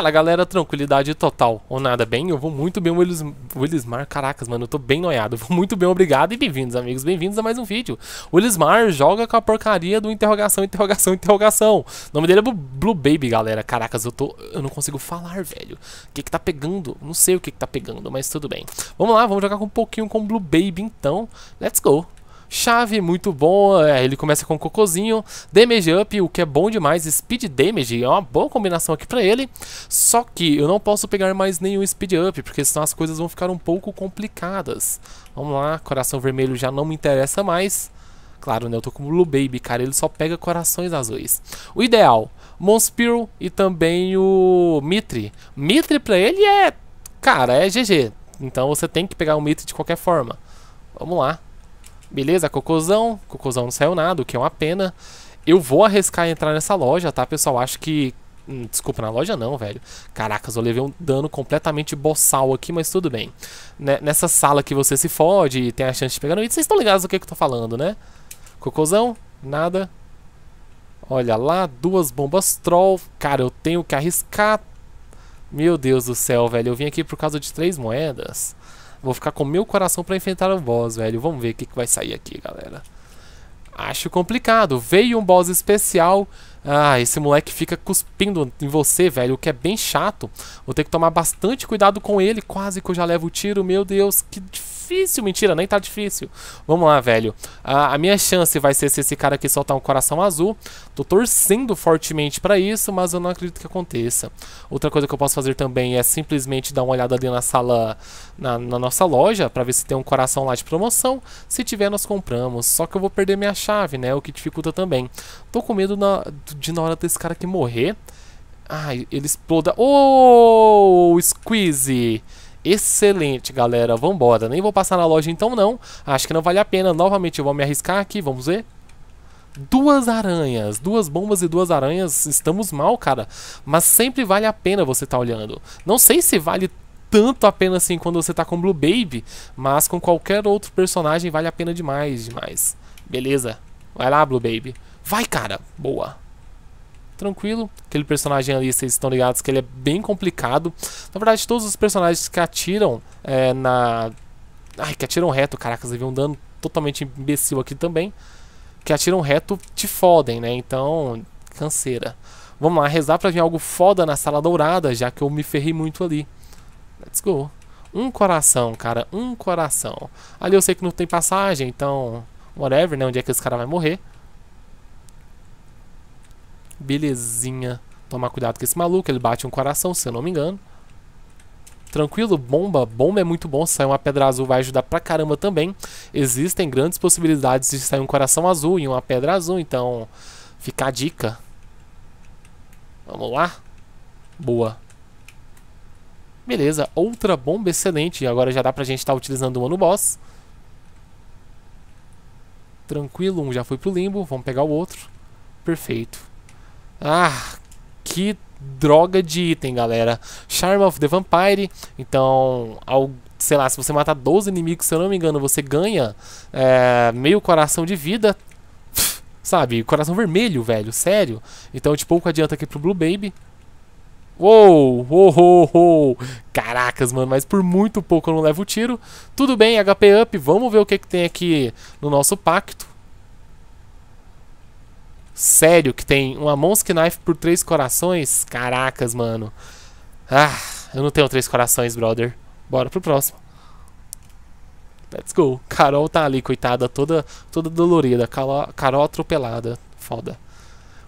Fala galera, tranquilidade total ou nada bem? Eu vou muito bem, Willis, Willismar, caracas mano, eu tô bem noiado, vou muito bem, obrigado e bem-vindos amigos, bem-vindos a mais um vídeo Willismar joga com a porcaria do interrogação, interrogação, interrogação O nome dele é Blue Baby galera, caracas, eu tô, eu não consigo falar velho O que que tá pegando? Não sei o que que tá pegando, mas tudo bem Vamos lá, vamos jogar com um pouquinho com Blue Baby então, let's go Chave, muito bom. É, ele começa com Cocozinho. Damage Up, o que é bom demais. Speed Damage é uma boa combinação aqui pra ele. Só que eu não posso pegar mais nenhum Speed Up, porque senão as coisas vão ficar um pouco complicadas. Vamos lá, Coração Vermelho já não me interessa mais. Claro, né? Eu tô com o Blue Baby, cara. Ele só pega corações azuis. O ideal, Monspiro e também o Mitri. Mitri pra ele é... Cara, é GG. Então você tem que pegar o Mitri de qualquer forma. Vamos lá. Beleza, cocôzão. Cocôzão não saiu nada, o que é uma pena. Eu vou arriscar entrar nessa loja, tá, pessoal? Acho que... Hum, desculpa, na loja não, velho. Caracas, eu levei um dano completamente boçal aqui, mas tudo bem. Né, nessa sala que você se fode e tem a chance de pegar no item. Vocês estão ligados do que, é que eu tô falando, né? Cocôzão, nada. Olha lá, duas bombas troll. Cara, eu tenho que arriscar. Meu Deus do céu, velho. Eu vim aqui por causa de três moedas. Vou ficar com meu coração para enfrentar o boss, velho. Vamos ver o que, que vai sair aqui, galera. Acho complicado. Veio um boss especial ah, esse moleque fica cuspindo em você, velho, o que é bem chato. Vou ter que tomar bastante cuidado com ele, quase que eu já levo o tiro, meu Deus, que difícil. Mentira, nem tá difícil. Vamos lá, velho. Ah, a minha chance vai ser se esse cara aqui soltar um coração azul. Tô torcendo fortemente pra isso, mas eu não acredito que aconteça. Outra coisa que eu posso fazer também é simplesmente dar uma olhada ali na sala, na, na nossa loja, pra ver se tem um coração lá de promoção. Se tiver, nós compramos. Só que eu vou perder minha chave, né, o que dificulta também. Tô com medo na de na hora desse cara aqui morrer. Ai, ele exploda. Oh, Squeeze! Excelente, galera. Vambora. Nem vou passar na loja então, não. Acho que não vale a pena. Novamente, eu vou me arriscar aqui. Vamos ver. Duas aranhas, duas bombas e duas aranhas, estamos mal, cara. Mas sempre vale a pena você estar tá olhando. Não sei se vale tanto a pena assim quando você tá com Blue Baby, mas com qualquer outro personagem vale a pena demais, demais. Beleza. Vai lá, Blue Baby. Vai, cara. Boa tranquilo. Aquele personagem ali, vocês estão ligados que ele é bem complicado. Na verdade, todos os personagens que atiram é, na... Ai, que atiram reto, caracas, levei um dano totalmente imbecil aqui também. Que atiram reto, te fodem, né? Então, canseira. Vamos lá, rezar pra vir algo foda na sala dourada, já que eu me ferrei muito ali. Let's go. Um coração, cara, um coração. Ali eu sei que não tem passagem, então... Whatever, né? Onde é que esse cara vai morrer. Belezinha. Tomar cuidado com esse maluco, ele bate um coração, se eu não me engano. Tranquilo, bomba. Bomba é muito bom. Se sair uma pedra azul vai ajudar pra caramba também. Existem grandes possibilidades de sair um coração azul e uma pedra azul, então fica a dica. Vamos lá. Boa. Beleza, outra bomba excelente. Agora já dá pra gente estar tá utilizando uma no boss. Tranquilo, um já foi pro limbo. Vamos pegar o outro. Perfeito. Ah, que droga de item, galera. Charm of the Vampire. Então, ao, sei lá, se você matar 12 inimigos, se eu não me engano, você ganha é, meio coração de vida. Sabe? Coração vermelho, velho. Sério. Então, tipo, pouco adianta aqui pro Blue Baby. Uou, uou, uou, uou. Caracas, mano, mas por muito pouco eu não levo o tiro. Tudo bem, HP up, vamos ver o que, que tem aqui no nosso pacto sério que tem uma Monsk Knife por três corações? Caracas, mano. Ah, eu não tenho três corações, brother. Bora pro próximo. Let's go. Carol tá ali, coitada, toda, toda dolorida. Carol, Carol atropelada. Foda.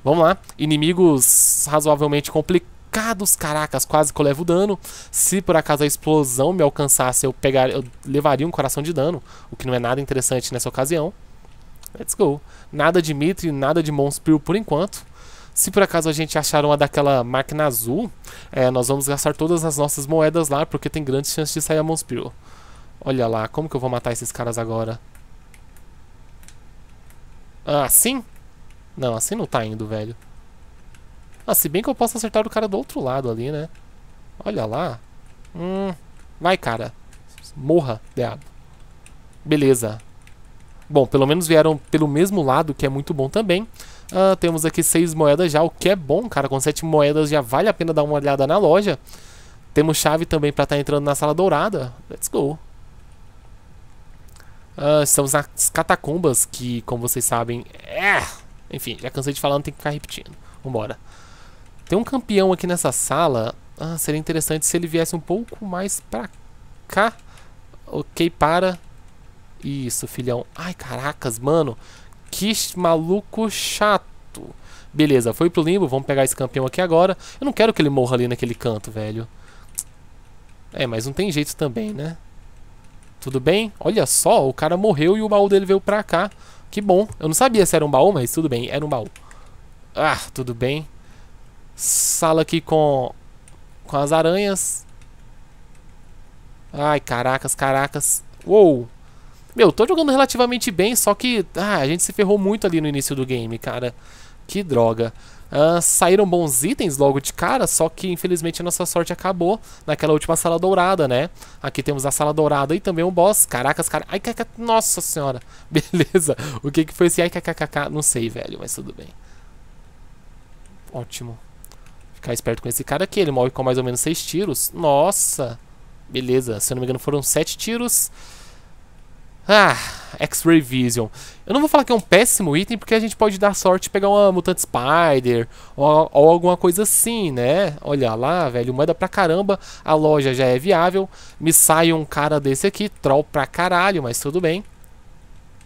Vamos lá. Inimigos razoavelmente complicados. Caracas, quase que eu levo dano. Se por acaso a explosão me alcançasse, eu, pegar, eu levaria um coração de dano. O que não é nada interessante nessa ocasião. Let's go. Nada de Mitri, nada de Monspiro por enquanto. Se por acaso a gente achar uma daquela máquina azul, é, nós vamos gastar todas as nossas moedas lá, porque tem grandes chances de sair a Monspiro. Olha lá, como que eu vou matar esses caras agora? Ah, assim? Não, assim não tá indo, velho. Ah, se bem que eu posso acertar o cara do outro lado ali, né? Olha lá. Hum, vai, cara. Morra, diabo. Beleza. Bom, pelo menos vieram pelo mesmo lado, que é muito bom também. Uh, temos aqui seis moedas já, o que é bom, cara. Com sete moedas já vale a pena dar uma olhada na loja. Temos chave também para estar tá entrando na sala dourada. Let's go. Uh, ah, estamos nas catacumbas, que, como vocês sabem, é... Enfim, já cansei de falar, não tem que ficar repetindo. Vambora. Tem um campeão aqui nessa sala. Ah, seria interessante se ele viesse um pouco mais pra cá. Ok, para. Isso, filhão. Ai, caracas, mano. Que maluco chato. Beleza, foi pro limbo. Vamos pegar esse campeão aqui agora. Eu não quero que ele morra ali naquele canto, velho. É, mas não tem jeito também, né? Tudo bem? Olha só, o cara morreu e o baú dele veio pra cá. Que bom. Eu não sabia se era um baú, mas tudo bem. Era um baú. Ah, tudo bem. Sala aqui com... Com as aranhas. Ai, caracas, caracas. Uou! Meu, tô jogando relativamente bem, só que ah, a gente se ferrou muito ali no início do game, cara. Que droga. Uh, saíram bons itens logo de cara, só que infelizmente a nossa sorte acabou naquela última sala dourada, né? Aqui temos a sala dourada e também um boss. Caracas, cara. Ai, caca... Nossa senhora. Beleza. O que, que foi esse ai, kkk? Não sei, velho, mas tudo bem. Ótimo. Ficar esperto com esse cara aqui. Ele morre com mais ou menos seis tiros. Nossa. Beleza. Se eu não me engano, foram sete tiros. Ah, X-Ray Vision. Eu não vou falar que é um péssimo item, porque a gente pode dar sorte e pegar uma mutante Spider ou, ou, alguma coisa assim, né? Olha lá, velho, moeda pra caramba, a loja já é viável. Me sai um cara desse aqui, troll pra caralho, mas tudo bem.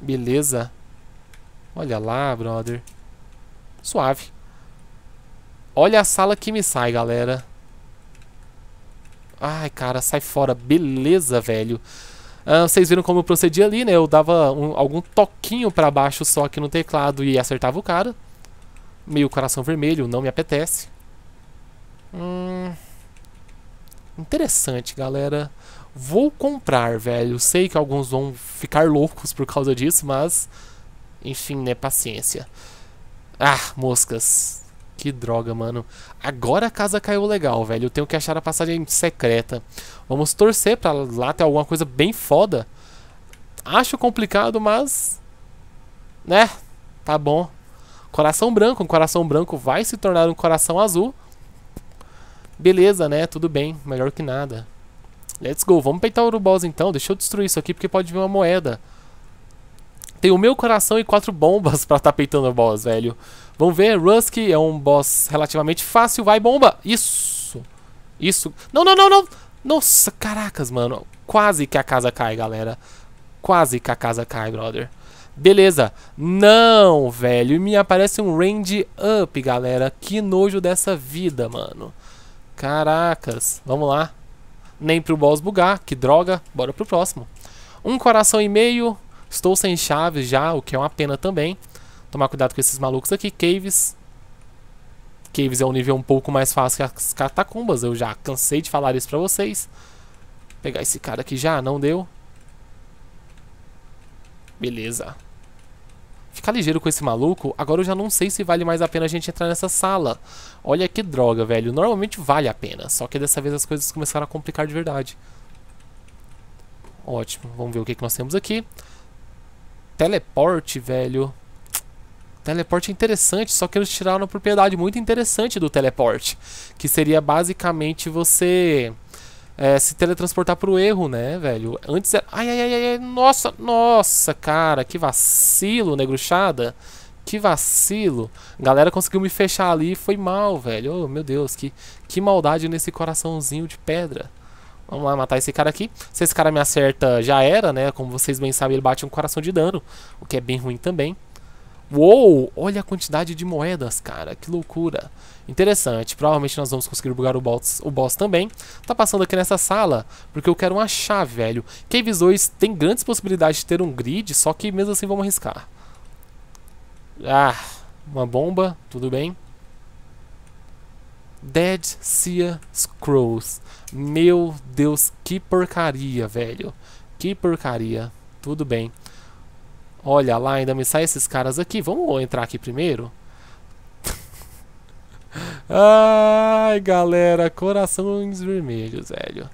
Beleza. Olha lá, brother. Suave. Olha a sala que me sai, galera. Ai, cara, sai fora. Beleza, velho. Ah, vocês viram como eu procedi ali, né? Eu dava um, algum toquinho para baixo só aqui no teclado e acertava o cara. Meio coração vermelho, não me apetece. Hum... Interessante, galera. Vou comprar, velho. Sei que alguns vão ficar loucos por causa disso, mas... Enfim, né? Paciência. Ah, moscas que droga, mano. Agora a casa caiu legal, velho. Eu tenho que achar a passagem secreta. Vamos torcer pra lá ter alguma coisa bem foda. Acho complicado, mas... Né? Tá bom. Coração branco. Um coração branco vai se tornar um coração azul. Beleza, né? Tudo bem. Melhor que nada. Let's go. Vamos peitar o urubosa, então. Deixa eu destruir isso aqui porque pode vir uma moeda. Tem o meu coração e quatro bombas pra tá peitando o boss, velho. Vamos ver, Rusk é um boss relativamente fácil. Vai, bomba! Isso! Isso! Não, não, não, não! Nossa, caracas, mano. Quase que a casa cai, galera. Quase que a casa cai, brother. Beleza. Não, velho. Me aparece um range up, galera. Que nojo dessa vida, mano. Caracas. Vamos lá. Nem pro boss bugar. Que droga. Bora pro próximo. Um coração e meio. Estou sem chaves já, o que é uma pena também. Tomar cuidado com esses malucos aqui. Caves. Caves é um nível um pouco mais fácil que as catacumbas. Eu já cansei de falar isso pra vocês. Vou pegar esse cara aqui já, não deu. Beleza. Ficar ligeiro com esse maluco, agora eu já não sei se vale mais a pena a gente entrar nessa sala. Olha que droga, velho. Normalmente vale a pena, só que dessa vez as coisas começaram a complicar de verdade. Ótimo, vamos ver o que, que nós temos aqui. Teleporte, velho. Teleporte é interessante, só que eles tiraram uma propriedade muito interessante do teleporte. Que seria basicamente você é, se teletransportar pro erro, né, velho? Antes era... É, ai, ai, ai, ai, nossa, nossa, cara, que vacilo, negruchada. Que vacilo. A galera conseguiu me fechar ali, foi mal, velho. Oh, meu Deus, que, que maldade nesse coraçãozinho de pedra. Vamos lá matar esse cara aqui. Se esse cara me acerta, já era, né? Como vocês bem sabem, ele bate um coração de dano, o que é bem ruim também. Uou, olha a quantidade de moedas, cara, que loucura. Interessante, provavelmente nós vamos conseguir bugar o boss, o boss também. Tá passando aqui nessa sala, porque eu quero uma chave, velho. Caves 2 tem grandes possibilidades de ter um grid, só que mesmo assim vamos arriscar. Ah, uma bomba, tudo bem. Dead Sea Scrolls. Meu Deus, que porcaria, velho. Que porcaria. Tudo bem. Olha lá, ainda me sai esses caras aqui. Vamos entrar aqui primeiro? Ai, galera, corações vermelhos, velho.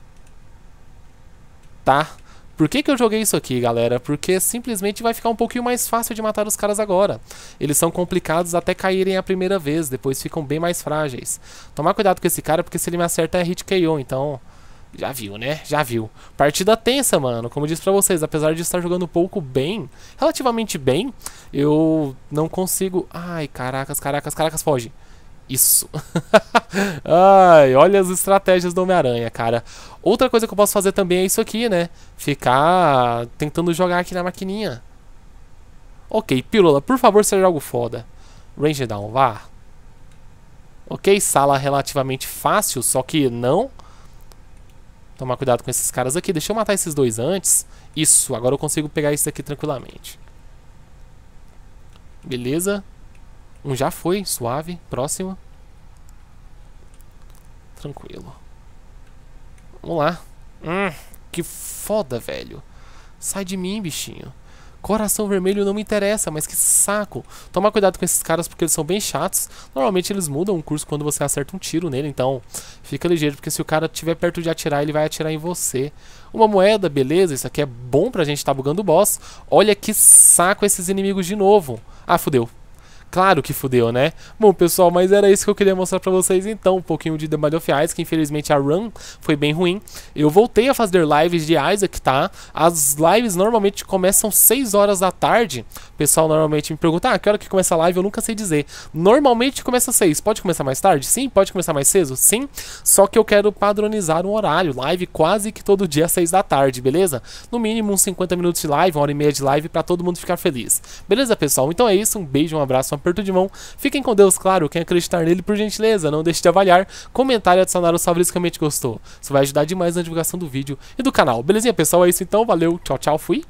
Tá, por que, que eu joguei isso aqui, galera? Porque simplesmente vai ficar um pouquinho mais fácil de matar os caras agora. Eles são complicados até caírem a primeira vez, depois ficam bem mais frágeis. Tomar cuidado com esse cara, porque se ele me acerta é hit KO, então... Já viu, né? Já viu. Partida tensa, mano. Como eu disse pra vocês, apesar de estar jogando pouco bem, relativamente bem, eu não consigo... Ai, caracas, caracas, caracas, foge. Isso. Ai, olha as estratégias do Homem-Aranha, cara. Outra coisa que eu posso fazer também é isso aqui, né? Ficar tentando jogar aqui na maquininha. Ok, pílula, por favor, seja algo foda. Range down, vá. Ok, sala relativamente fácil, só que não. Tomar cuidado com esses caras aqui. Deixa eu matar esses dois antes. Isso, agora eu consigo pegar isso aqui tranquilamente. Beleza. Um já foi, suave, próxima. Tranquilo. Vamos lá. Hum, que foda, velho. Sai de mim, bichinho. Coração vermelho não me interessa, mas que saco. Toma cuidado com esses caras porque eles são bem chatos. Normalmente eles mudam o curso quando você acerta um tiro nele, então fica ligeiro, porque se o cara estiver perto de atirar, ele vai atirar em você. Uma moeda, beleza, isso aqui é bom pra gente estar tá bugando o boss. Olha que saco esses inimigos de novo. Ah, fodeu Claro que fudeu, né? Bom, pessoal, mas era isso que eu queria mostrar pra vocês então. Um pouquinho de The Mind of Isaac. Infelizmente a run foi bem ruim. Eu voltei a fazer lives de Isaac, tá? As lives normalmente começam 6 horas da tarde. O pessoal normalmente me pergunta, ah, que hora que começa a live? Eu nunca sei dizer. Normalmente começa 6. Pode começar mais tarde? Sim. Pode começar mais cedo? Sim. Só que eu quero padronizar um horário. Live quase que todo dia às 6 da tarde, beleza? No mínimo uns 50 minutos de live, uma hora e meia de live pra todo mundo ficar feliz. Beleza, pessoal? Então é isso. Um beijo, um abraço, uma aperto de mão. Fiquem com Deus, claro, quem acreditar nele, por gentileza, não deixe de avaliar, comentar e adicionar o salve que realmente gostou. Isso vai ajudar demais na divulgação do vídeo e do canal. Belezinha, pessoal? É isso então, valeu, tchau, tchau, fui!